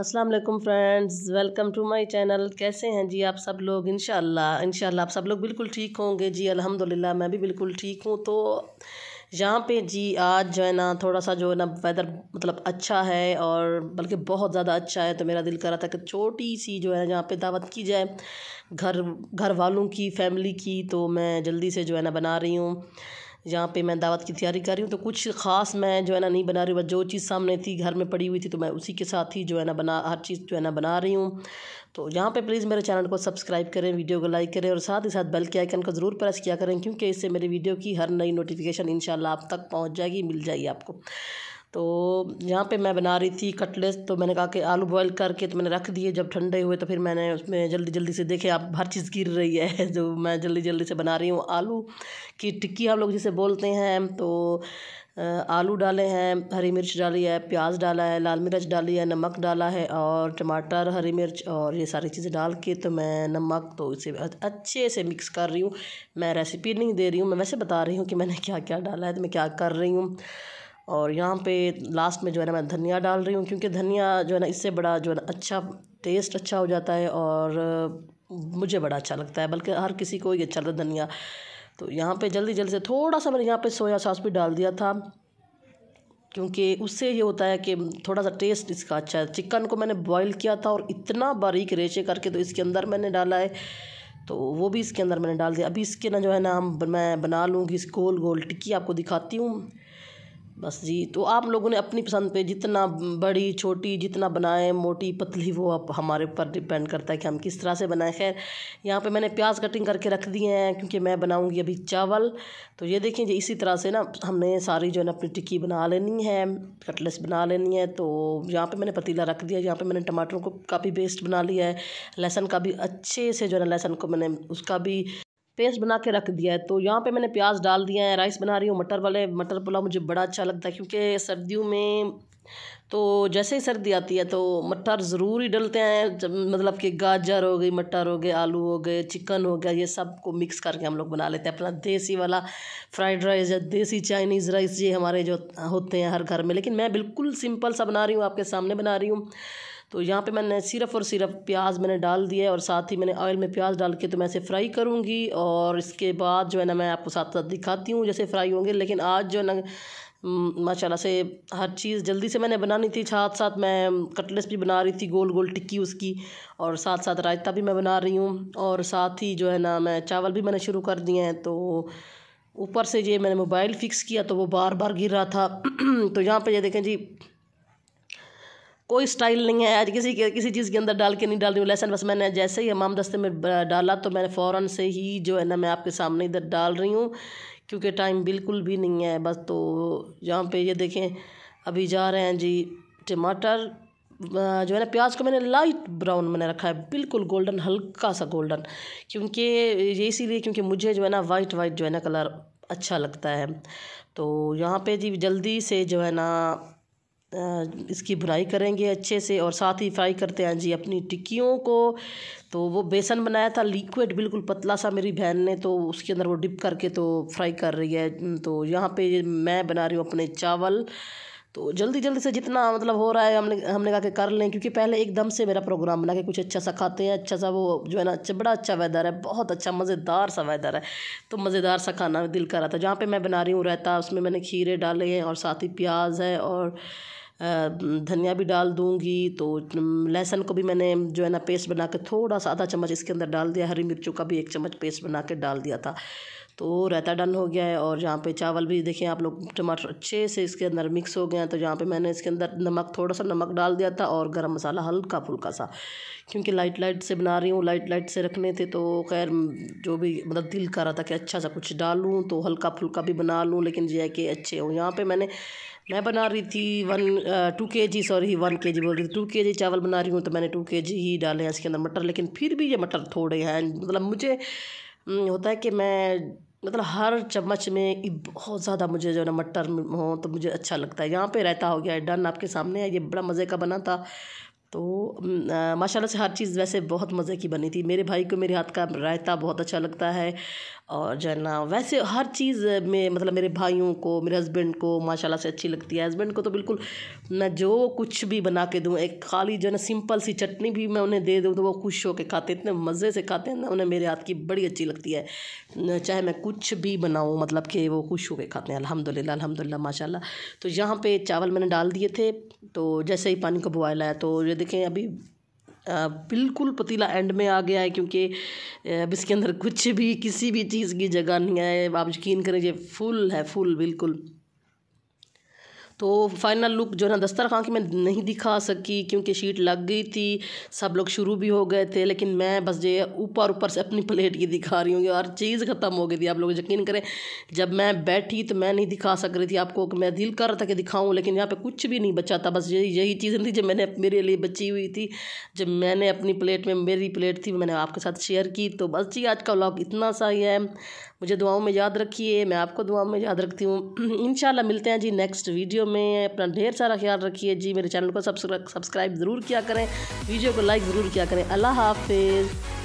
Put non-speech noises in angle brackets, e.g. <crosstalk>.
अस्सलाम वालेकुम friends welcome to my channel कैसे हैं जी आप सब लोग इनशाला इंशाल्लाह आप सब लोग बिल्कुल ठीक होंगे जी अल्हम्दुलिल्लाह मैं भी बिल्कुल ठीक हूँ तो यहाँ पे जी आज जो है ना थोड़ा सा जो है ना वेदर मतलब अच्छा है और बल्कि बहुत ज़्यादा अच्छा है तो मेरा दिल कर रहा था कि छोटी सी जो है यहाँ पे दावत की जाए घर घर वालों की फैमिली की तो मैं जल्दी से जो है ना बना रही हूँ यहाँ पे मैं दावत की तैयारी कर रही हूँ तो कुछ ख़ास मैं जो है ना नहीं बना रही बस जो चीज़ सामने थी घर में पड़ी हुई थी तो मैं उसी के साथ ही जो है ना बना हर चीज़ जो है ना बना रही हूँ तो यहाँ पे प्लीज़ मेरे चैनल को सब्सक्राइब करें वीडियो को लाइक करें और साथ ही साथ बेल के आइकन को ज़रूर प्रेस किया करें क्योंकि इससे मेरे वीडियो की हर नई नोटिफिकेशन इन आप तक पहुँच जाएगी मिल जाएगी आपको तो यहाँ पे मैं बना रही थी कटलेस तो मैंने कहा कि आलू बॉयल करके तो मैंने रख दिए जब ठंडे हुए तो फिर मैंने उसमें जल्दी जल्दी से देखे आप हर चीज़ गिर रही है <laughs> जो मैं जल्दी जल्दी से बना रही हूँ आलू की टिक्की हम लोग जिसे बोलते हैं तो आलू डाले हैं हरी मिर्च डाली है प्याज डाला है लाल मिर्च डाली है नमक डाला है और टमाटर हरी मिर्च और ये सारी चीज़ें डाल के तो मैं नमक तो इसे अच्छे से मिक्स कर रही हूँ मैं रेसिपी नहीं दे रही हूँ मैं वैसे बता रही हूँ कि मैंने क्या क्या डाला है तो मैं क्या कर रही हूँ और यहाँ पे लास्ट में जो है ना मैं धनिया डाल रही हूँ क्योंकि धनिया जो है ना इससे बड़ा जो है ना अच्छा टेस्ट अच्छा हो जाता है और मुझे बड़ा अच्छा लगता है बल्कि हर किसी को ही अच्छा लगता है धनिया तो यहाँ पे जल्दी जल्दी से थोड़ा सा मैंने यहाँ पे सोया सॉस भी डाल दिया था क्योंकि उससे ये होता है कि थोड़ा सा टेस्ट इसका अच्छा है चिकन को मैंने बॉईल किया था और इतना बारीक रेशे करके तो इसके अंदर मैंने डाला है तो वो भी इसके अंदर मैंने डाल दिया अभी इसके ना जो है ना हम मैं बना लूँगी इस गोल गोल टिक्की आपको दिखाती हूँ बस जी तो आप लोगों ने अपनी पसंद पे जितना बड़ी छोटी जितना बनाएं मोटी पतली वो आप हमारे ऊपर डिपेंड करता है कि हम किस तरह से बनाएं खैर यहाँ पे मैंने प्याज कटिंग करके रख दिए हैं क्योंकि मैं बनाऊँगी अभी चावल तो ये देखें जी इसी तरह से ना हमने सारी जो है ना अपनी टिक्की बना लेनी है कटलेस बना लेनी है तो यहाँ पर मैंने पतीला रख दिया यहाँ पर मैंने टमाटरों को काफ़ी बेस्ट बना लिया है लहसुन का भी अच्छे से जो है ना लहसुन को मैंने उसका भी पेस्ट बना के रख दिया है तो यहाँ पे मैंने प्याज डाल दिया है राइस बना रही हूँ मटर वाले मटर पुलाव मुझे बड़ा अच्छा लगता है क्योंकि सर्दियों में तो जैसे ही सर्दी आती है तो मटर ज़रूर ही डलते हैं जब मतलब कि गाजर हो गई मटर हो गए आलू हो गए चिकन हो गया ये सब को मिक्स करके हम लोग बना लेते हैं अपना देसी वाला फ्राइड राइस या देसी चाइनीज़ राइस ये हमारे जो होते हैं हर घर में लेकिन मैं बिल्कुल सिंपल सा बना रही हूँ आपके सामने बना रही हूँ तो यहाँ पे मैंने सिर्फ और सिर्फ प्याज मैंने डाल दिया है और साथ ही मैंने ऑयल में प्याज डाल के तो मैं इसे फ्राई करूँगी और इसके बाद जो है ना मैं आपको साथ साथ दिखाती हूँ जैसे फ्राई होंगे लेकिन आज जो है ना माशाल्लाह से हर चीज़ जल्दी से मैंने बनानी थी साथ साथ मैं कटलेस भी बना रही थी गोल गोल टिक्की उसकी और साथ साथ रायता भी मैं बना रही हूँ और साथ ही जो है ना मैं चावल भी मैंने शुरू कर दिए हैं तो ऊपर से ये मैंने मोबाइल फ़िक्स किया तो वो बार बार गिर रहा था <clears throat> तो यहाँ पर ये देखें जी कोई स्टाइल नहीं है आज किसी के किसी चीज़ के अंदर डाल के नहीं डाल रही हूँ लहसन बस मैंने जैसे ही हमाम दस्ते में डाला तो मैंने फ़ौर से ही जो है ना मैं आपके सामने इधर डाल रही हूँ क्योंकि टाइम बिल्कुल भी नहीं है बस तो यहाँ पे ये देखें अभी जा रहे हैं जी टमाटर जो है ना प्याज को मैंने लाइट ब्राउन मैंने रखा है बिल्कुल गोल्डन हल्का सा गोल्डन क्योंकि ये इसीलिए क्योंकि मुझे जो है ना वाइट वाइट जो है ना कलर अच्छा लगता है तो यहाँ पे जी जल्दी से जो है ना इसकी भुनाई करेंगे अच्छे से और साथ ही फ्राई करते हैं जी अपनी टिक्कियों को तो वो बेसन बनाया था लिक्विड बिल्कुल पतला सा मेरी बहन ने तो उसके अंदर वो डिप करके तो फ्राई कर रही है तो यहाँ पे मैं बना रही हूँ अपने चावल तो जल्दी जल्दी से जितना मतलब हो रहा है हमने हमने कहा कि कर लें क्योंकि पहले एकदम से मेरा प्रोग्राम बना के कुछ अच्छा सा खाते हैं अच्छा सा वो जो है ना अच्छा बड़ा अच्छा वेदर है बहुत अच्छा मज़ेदार सा वेदर है तो मज़ेदार सा खाना दिल कर रहा था जहाँ पे मैं बना रही हूँ रहता उसमें मैंने खीरे डाले हैं और साथ ही प्याज है और धनिया भी डाल दूँगी तो लहसुन को भी मैंने जो है ना पेस्ट बना के थोड़ा सा आधा चम्मच इसके अंदर डाल दिया हरी मिर्चों का भी एक चम्मच पेस्ट बना के डाल दिया था तो रायता डन हो गया है और यहाँ पे चावल भी देखिए आप लोग टमाटर अच्छे से इसके अंदर मिक्स हो गए हैं तो यहाँ पे मैंने इसके अंदर नमक थोड़ा सा नमक डाल दिया था और गरम मसाला हल्का फुल्का सा क्योंकि लाइट लाइट से बना रही हूँ लाइट लाइट से रखने थे तो खैर जो भी मतलब दिल कर रहा था कि अच्छा सा कुछ डालूँ तो हल्का फुल्का भी बना लूँ लेकिन यह है कि अच्छे हों यहाँ पर मैंने मैं बना रही थी वन टू के जी सॉरी वन के जी बोल रही थी टू के जी चावल बना रही हूँ तो मैंने टू के जी ही डाले हैं इसके अंदर मटर लेकिन फिर भी ये मटर थोड़े हैं मतलब मुझे होता है कि मैं मतलब हर चम्मच में बहुत ज़्यादा मुझे जो है ना मटर हो तो मुझे अच्छा लगता है यहाँ पे रहता हो गया है डन आपके सामने है ये बड़ा मज़े का बना था तो माशाल्लाह से हर चीज़ वैसे बहुत मज़े की बनी थी मेरे भाई को मेरे हाथ का रायता बहुत अच्छा लगता है और जो है ना वैसे हर चीज़ में मतलब मेरे भाइयों को मेरे हस्बैंड को माशाल्लाह से अच्छी लगती है हस्बैंड को तो बिल्कुल मैं जो कुछ भी बना के दूँ एक खाली जो है ना सिंपल सी चटनी भी मैं उन्हें दे दूँ तो वो खुश होकर खाते इतने मज़े से खाते हैं ना उन्हें मेरे हाथ की बड़ी अच्छी लगती है चाहे मैं कुछ भी बनाऊँ मतलब कि वो खुश होकर खाते हैं अलहमदिल्ला अलहमदिल्ला माशा तो यहाँ पर चावल मैंने डाल दिए थे तो जैसे ही पानी को बॉयल आया तो ये देखें अभी बिल्कुल पतीला एंड में आ गया है क्योंकि अब इसके अंदर कुछ भी किसी भी चीज़ की जगह नहीं है आप यकीन करें ये फुल है फुल बिल्कुल तो फाइनल लुक जो है ना दस्तर खां की मैं नहीं दिखा सकी क्योंकि शीट लग गई थी सब लोग शुरू भी हो गए थे लेकिन मैं बस ये ऊपर ऊपर से अपनी प्लेट की दिखा रही हूँ हर चीज़ ख़त्म हो गई थी आप लोग यकीन करें जब मैं बैठी तो मैं नहीं दिखा सक रही थी आपको कि मैं दिल कर रहा था कि दिखाऊँ लेकिन यहाँ पर कुछ भी नहीं बचा था बस यही यही चीज़ें थी जब मैंने मेरे लिए बची हुई थी जब मैंने अपनी प्लेट में मेरी प्लेट थी मैंने आपके साथ शेयर की तो बस जी आज का व्लॉग इतना सा ही है मुझे दुआओं में याद रखिए मैं आपको दुआओं में याद रखती हूँ <clears throat> इन मिलते हैं जी नेक्स्ट वीडियो में अपना ढेर सारा ख्याल रखिए जी मेरे चैनल को सब्सक्राइब ज़रूर किया करें वीडियो को लाइक ज़रूर किया करें अल्लाह हाफिज़